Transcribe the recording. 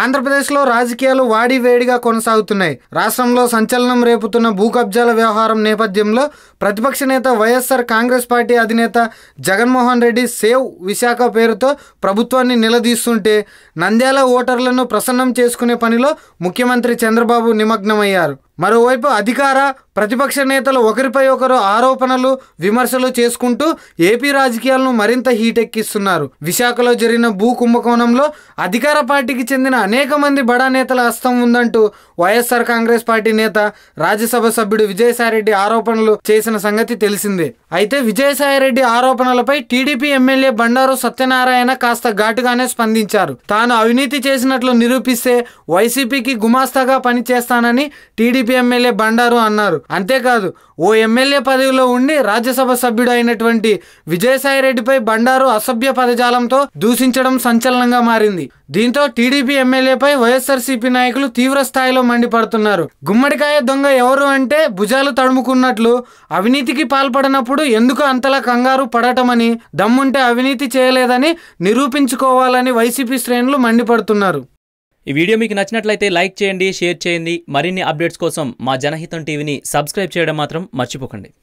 ఆంధ్రప్రదేశ్లో రాజకీయాలు వాడివేడిగా కొనసాగుతున్నాయి రాష్ట్రంలో సంచలనం రేపుతున్న భూ కబ్జాల వ్యవహారం నేపథ్యంలో ప్రతిపక్ష నేత వైఎస్ఆర్ కాంగ్రెస్ పార్టీ అధినేత జగన్మోహన్ రెడ్డి సేవ్ విశాఖ పేరుతో ప్రభుత్వాన్ని నిలదీస్తుంటే నంద్యాల ఓటర్లను ప్రసన్నం చేసుకునే పనిలో ముఖ్యమంత్రి చంద్రబాబు నిమగ్నమయ్యారు మరోవైపు అధికార ప్రతిపక్ష నేతలు ఒకరిపై ఒకరు ఆరోపణలు విమర్శలు చేసుకుంటూ ఏపీ రాజకీయాలను మరింత హీటెక్కిస్తున్నారు విశాఖలో జరిగిన భూ కుంభకోణంలో అధికార పార్టీకి చెందిన అనేక మంది బడా నేతల హస్తం ఉందంటూ వైఎస్ఆర్ కాంగ్రెస్ పార్టీ నేత రాజ్యసభ సభ్యుడు విజయసాయిరెడ్డి ఆరోపణలు చేసిన సంగతి తెలిసిందే అయితే విజయసాయిరెడ్డి ఆరోపణలపై టీడీపీ ఎమ్మెల్యే బండారు సత్యనారాయణ కాస్త ఘాటుగానే స్పందించారు తాను అవినీతి చేసినట్లు నిరూపిస్తే వైసీపీకి గుమాస్తాగా పనిచేస్తానని టీడీపీ ఎమ్మెల్యే బండారు అన్నారు అంతేకాదు ఓ ఎమ్మెల్యే పదవిలో ఉండి రాజ్యసభ సభ్యుడు అయినటువంటి విజయసాయిరెడ్డిపై బండారు అసభ్య పదజాలంతో దూషించడం సంచలనంగా మారింది దీంతో టీడీపీ ఎమ్మెల్యేపై వైఎస్ఆర్సీపీ నాయకులు తీవ్ర స్థాయిలో మండిపడుతున్నారు గుమ్మడికాయ దొంగ ఎవరు అంటే భుజాలు తడుముకున్నట్లు అవినీతికి పాల్పడినప్పుడు ఇప్పుడు ఎందుకు అంతలా కంగారు పడటమని దమ్ముంటే అవినీతి చేయలేదని నిరూపించుకోవాలని వైసీపీ శ్రేణులు మండిపడుతున్నారు ఈ వీడియో మీకు నచ్చినట్లయితే లైక్ చేయండి షేర్ చేయండి మరిన్ని అప్డేట్స్ కోసం మా జనహితం టీవీని సబ్స్క్రైబ్ చేయడం మాత్రం మర్చిపోకండి